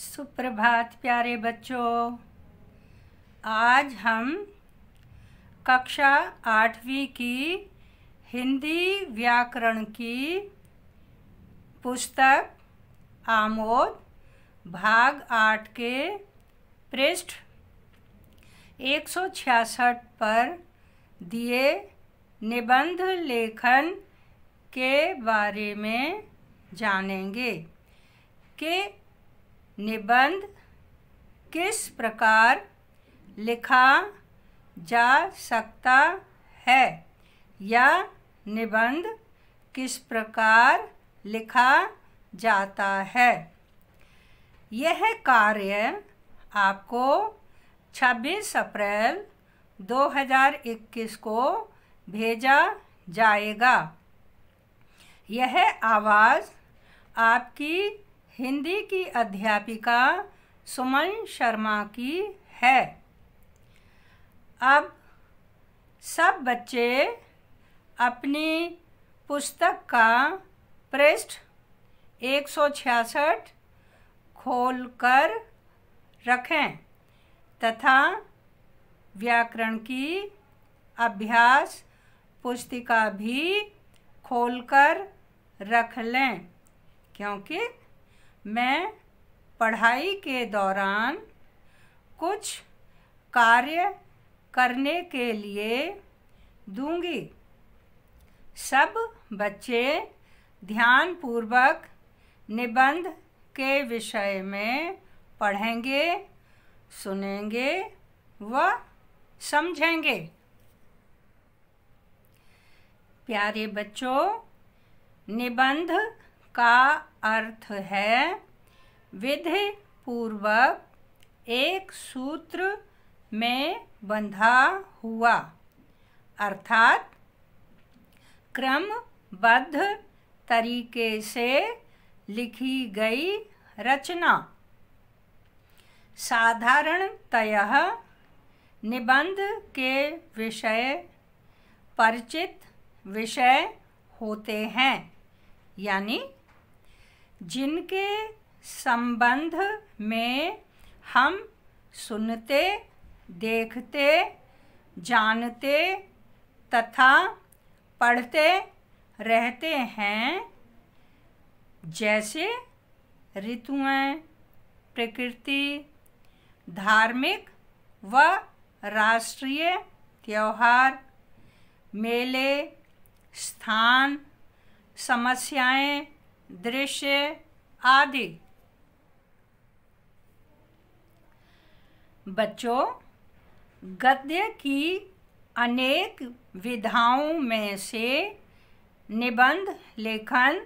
सुप्रभात प्यारे बच्चों आज हम कक्षा आठवीं की हिंदी व्याकरण की पुस्तक आमोद भाग आठ के पृष्ठ एक पर दिए निबंध लेखन के बारे में जानेंगे के निबंध किस प्रकार लिखा जा सकता है या निबंध किस प्रकार लिखा जाता है यह कार्य आपको 26 अप्रैल 2021 को भेजा जाएगा यह आवाज़ आपकी हिंदी की अध्यापिका सुमन शर्मा की है अब सब बच्चे अपनी पुस्तक का पृष्ठ 166 खोलकर रखें तथा व्याकरण की अभ्यास पुस्तिका भी खोलकर रख लें क्योंकि मैं पढ़ाई के दौरान कुछ कार्य करने के लिए दूंगी सब बच्चे ध्यानपूर्वक निबंध के विषय में पढ़ेंगे सुनेंगे व समझेंगे प्यारे बच्चों निबंध का अर्थ है विधि पूर्वक एक सूत्र में बंधा हुआ अर्थात क्रमबद्ध तरीके से लिखी गई रचना साधारणतः निबंध के विषय परिचित विषय होते हैं यानी जिनके संबंध में हम सुनते देखते जानते तथा पढ़ते रहते हैं जैसे ऋतुएं प्रकृति धार्मिक व राष्ट्रीय त्यौहार मेले स्थान समस्याएं दृश्य आदि बच्चों गद्य की अनेक विधाओं में से निबंध लेखन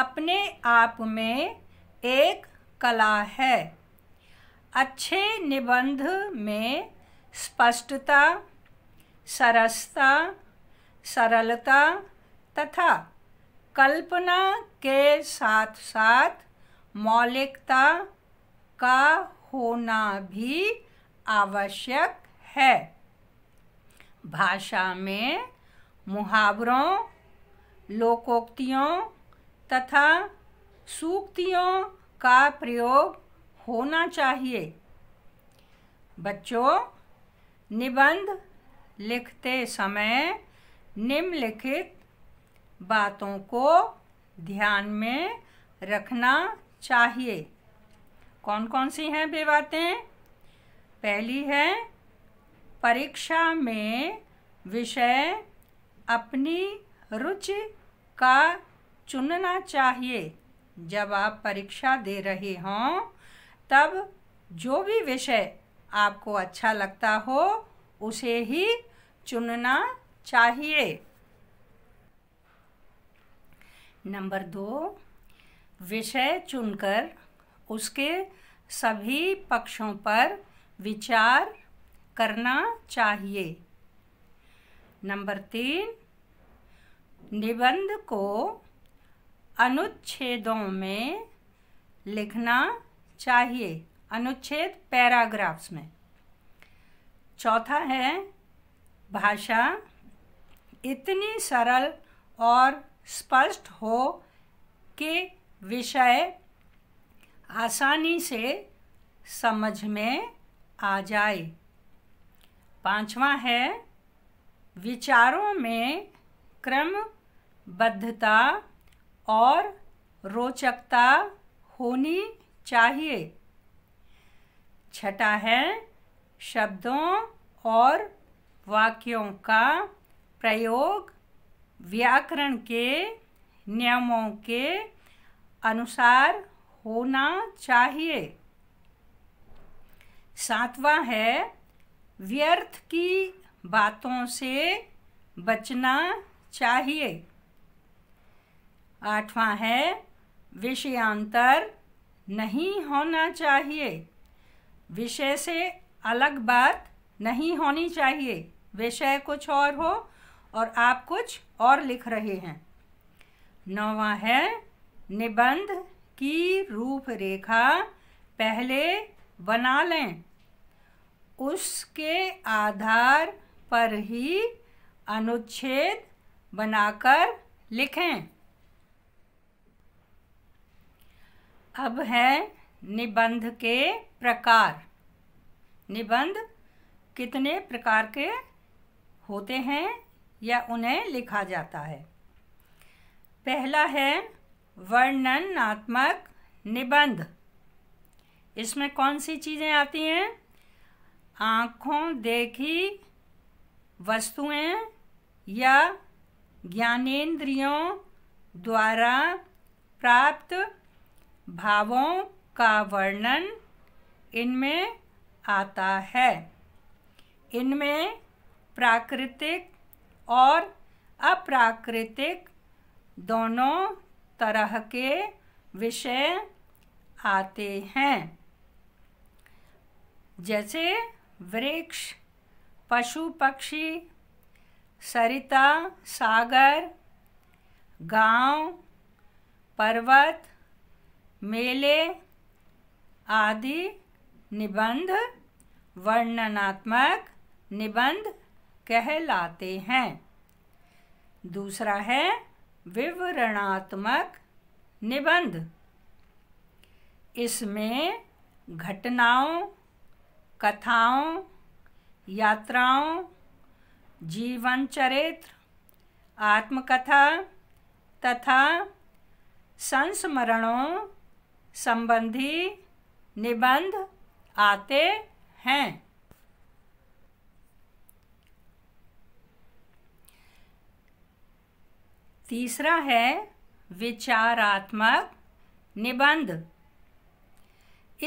अपने आप में एक कला है अच्छे निबंध में स्पष्टता सरसता सरलता तथा कल्पना के साथ साथ मौलिकता का होना भी आवश्यक है भाषा में मुहावरों लोकोक्तियों तथा सूक्तियों का प्रयोग होना चाहिए बच्चों निबंध लिखते समय निम्नलिखित बातों को ध्यान में रखना चाहिए कौन कौन सी हैं वे बातें पहली है परीक्षा में विषय अपनी रुचि का चुनना चाहिए जब आप परीक्षा दे रहे हों तब जो भी विषय आपको अच्छा लगता हो उसे ही चुनना चाहिए नंबर दो विषय चुनकर उसके सभी पक्षों पर विचार करना चाहिए नंबर तीन निबंध को अनुच्छेदों में लिखना चाहिए अनुच्छेद पैराग्राफ्स में चौथा है भाषा इतनी सरल और स्पष्ट हो के विषय आसानी से समझ में आ जाए पांचवा है विचारों में क्रमबद्धता और रोचकता होनी चाहिए छठा है शब्दों और वाक्यों का प्रयोग व्याकरण के नियमों के अनुसार होना चाहिए सातवां है व्यर्थ की बातों से बचना चाहिए आठवां है विषयांतर नहीं होना चाहिए विषय से अलग बात नहीं होनी चाहिए विषय कुछ और हो और आप कुछ और लिख रहे हैं नौवा है निबंध की रूपरेखा पहले बना लें उसके आधार पर ही अनुच्छेद बनाकर लिखें अब है निबंध के प्रकार निबंध कितने प्रकार के होते हैं या उन्हें लिखा जाता है पहला है वर्णनात्मक निबंध इसमें कौन सी चीज़ें आती हैं आँखों देखी वस्तुएं या ज्ञानेंद्रियों द्वारा प्राप्त भावों का वर्णन इनमें आता है इनमें प्राकृतिक और अप्राकृतिक दोनों तरह के विषय आते हैं जैसे वृक्ष पशु पक्षी सरिता सागर गांव, पर्वत मेले आदि निबंध वर्णनात्मक निबंध कहलाते हैं दूसरा है विवरणात्मक निबंध इसमें घटनाओं कथाओं यात्राओं जीवन चरित्र आत्मकथा तथा संस्मरणों संबंधी निबंध आते हैं तीसरा है विचारात्मक निबंध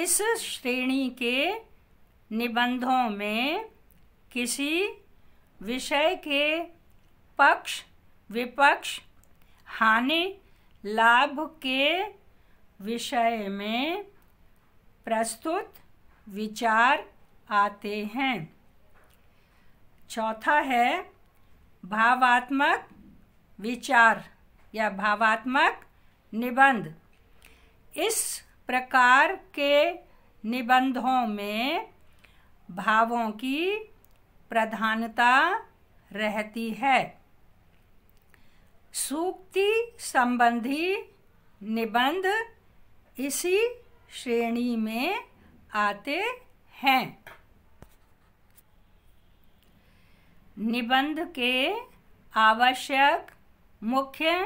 इस श्रेणी के निबंधों में किसी विषय के पक्ष विपक्ष हानि लाभ के विषय में प्रस्तुत विचार आते हैं चौथा है भावात्मक विचार या भावात्मक निबंध इस प्रकार के निबंधों में भावों की प्रधानता रहती है सूक्ति संबंधी निबंध इसी श्रेणी में आते हैं निबंध के आवश्यक मुख्य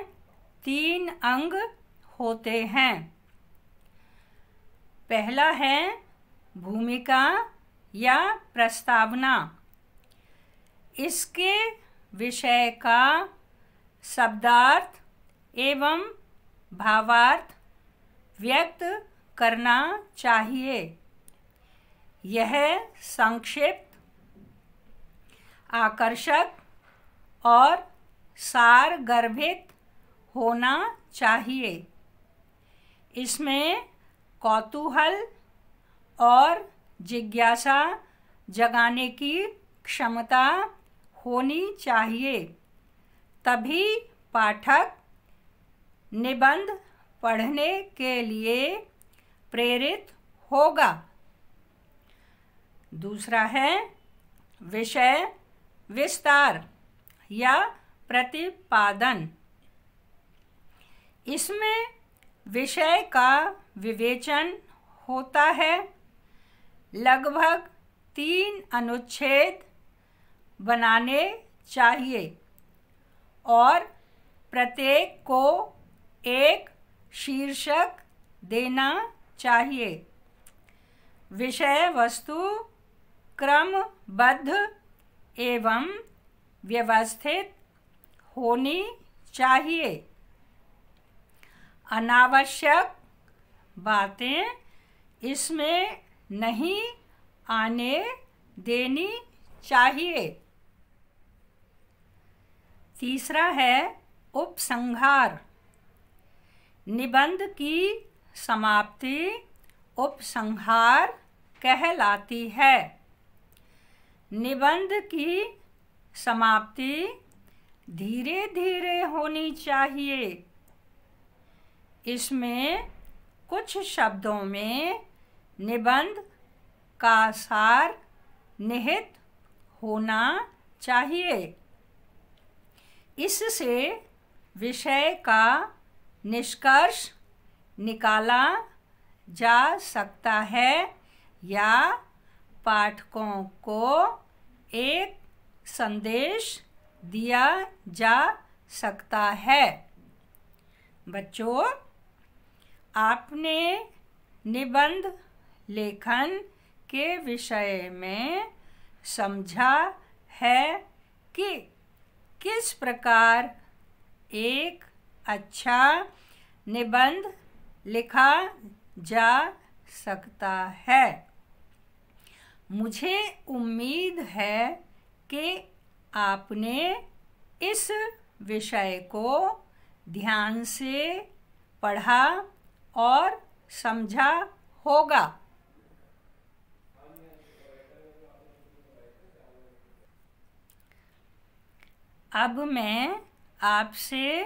तीन अंग होते हैं पहला है भूमिका या प्रस्तावना इसके विषय का शब्दार्थ एवं भावार्थ व्यक्त करना चाहिए यह संक्षिप्त आकर्षक और सार गर्भित होना चाहिए इसमें कौतूहल और जिज्ञासा जगाने की क्षमता होनी चाहिए तभी पाठक निबंध पढ़ने के लिए प्रेरित होगा दूसरा है विषय विस्तार या प्रतिपादन इसमें विषय का विवेचन होता है लगभग तीन अनुच्छेद बनाने चाहिए और प्रत्येक को एक शीर्षक देना चाहिए विषय वस्तु क्रमबद्ध एवं व्यवस्थित होनी चाहिए अनावश्यक बातें इसमें नहीं आने देनी चाहिए तीसरा है उपसंहार निबंध की समाप्ति उपसंहार कहलाती है निबंध की समाप्ति धीरे धीरे होनी चाहिए इसमें कुछ शब्दों में निबंध का सार निहित होना चाहिए इससे विषय का निष्कर्ष निकाला जा सकता है या पाठकों को एक संदेश दिया जा सकता है बच्चों आपने निबंध लेखन के विषय में समझा है कि किस प्रकार एक अच्छा निबंध लिखा जा सकता है मुझे उम्मीद है कि आपने इस विषय को ध्यान से पढ़ा और समझा होगा अब मैं आपसे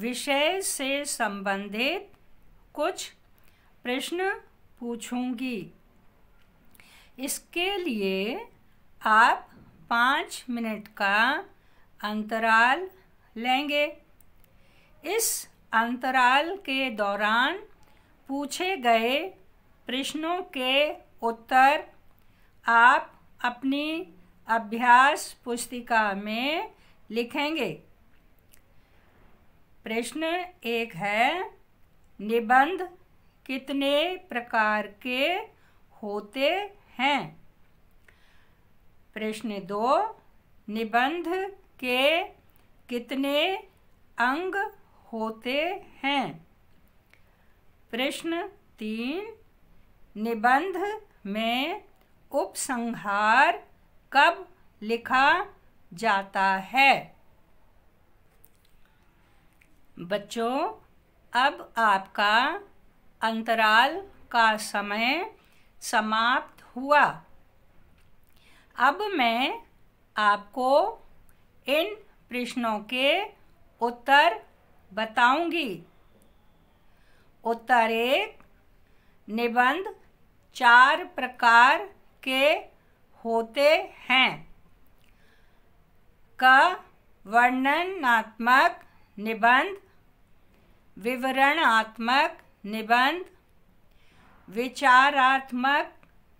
विषय से संबंधित कुछ प्रश्न पूछूंगी इसके लिए आप पाँच मिनट का अंतराल लेंगे इस अंतराल के दौरान पूछे गए प्रश्नों के उत्तर आप अपनी अभ्यास पुस्तिका में लिखेंगे प्रश्न एक है निबंध कितने प्रकार के होते हैं प्रश्न दो निबंध के कितने अंग होते हैं प्रश्न तीन निबंध में उपसंहार कब लिखा जाता है बच्चों अब आपका अंतराल का समय समाप्त हुआ अब मैं आपको इन प्रश्नों के उत्तर बताऊंगी उत्तर एक निबंध चार प्रकार के होते हैं क वर्णनात्मक निबंध विवरणात्मक निबंध विचारात्मक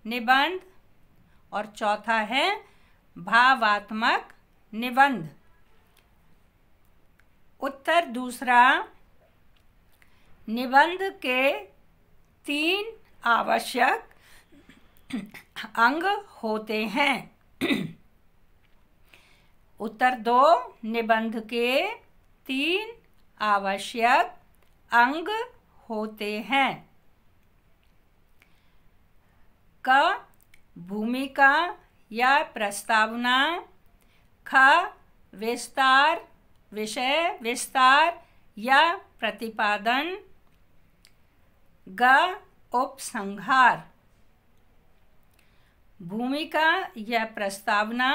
निबंध और चौथा है भावात्मक निबंध उत्तर दूसरा निबंध के तीन आवश्यक अंग होते हैं उत्तर दो निबंध के तीन आवश्यक अंग होते हैं क भूमिका या प्रस्तावना ख विस्तार विषय विस्तार या प्रतिपादन ग उपसंहार भूमिका या प्रस्तावना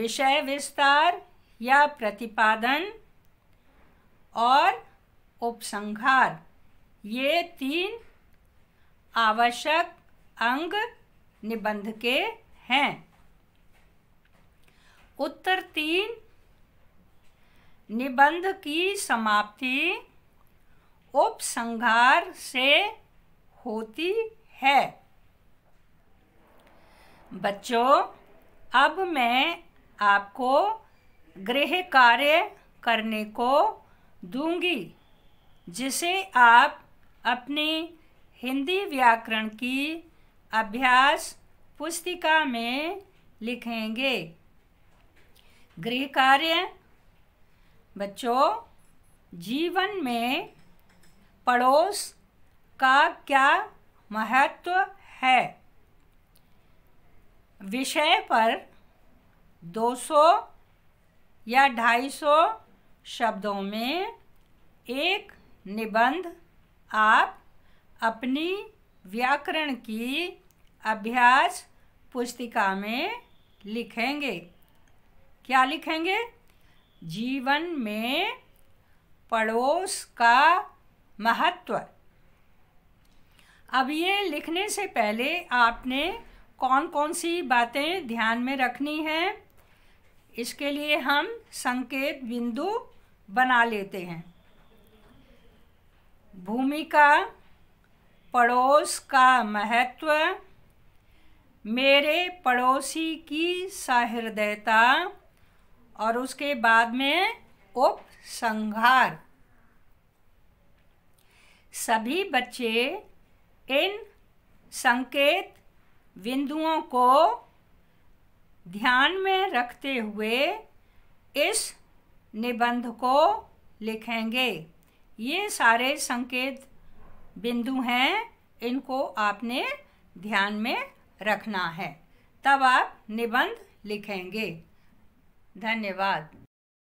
विषय विस्तार या प्रतिपादन और उपसंहार ये तीन आवश्यक अंग निबंध के हैं उत्तर तीन निबंध की समाप्ति उपसंहार से होती है बच्चों अब मैं आपको गृह कार्य करने को दूंगी जिसे आप अपनी हिंदी व्याकरण की अभ्यास पुस्तिका में लिखेंगे गृह कार्य बच्चों जीवन में पड़ोस का क्या महत्व है विषय पर 200 या 250 शब्दों में एक निबंध आप अपनी व्याकरण की अभ्यास पुस्तिका में लिखेंगे क्या लिखेंगे जीवन में पड़ोस का महत्व अब ये लिखने से पहले आपने कौन कौन सी बातें ध्यान में रखनी हैं इसके लिए हम संकेत बिंदु बना लेते हैं भूमिका पड़ोस का महत्व मेरे पड़ोसी की सहृदयता और उसके बाद में उपसंहार सभी बच्चे इन संकेत बिंदुओं को ध्यान में रखते हुए इस निबंध को लिखेंगे ये सारे संकेत बिंदु हैं इनको आपने ध्यान में रखना है तब आप निबंध लिखेंगे धन्यवाद